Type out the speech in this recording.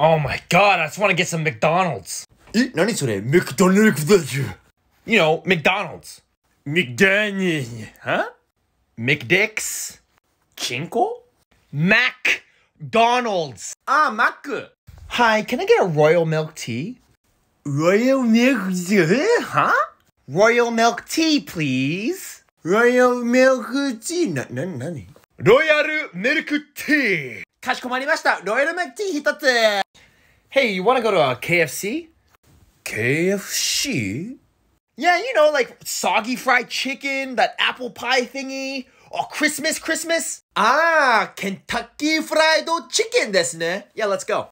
Oh my god, I just want to get some McDonald's. え、何それ ?McDonald's だよ。You know, McDonald's. McDonald's. Huh? McDicks? 金庫 Mac Donald's. Ah, Mac. Hi, can I get a royal milk tea? Royal milk tea? Huh? Royal milk tea, please. Royal milk tea? な、な、なにロイヤルミルクティーかしこまりましたロイヤルミルクティー一つ hey, you want to go to a uh, KFC? KFC? Yeah, you know, like soggy fried chicken, that apple pie thingy, or Christmas, Christmas. Ah, Kentucky Fried Chicken ですね. Yeah, let's go.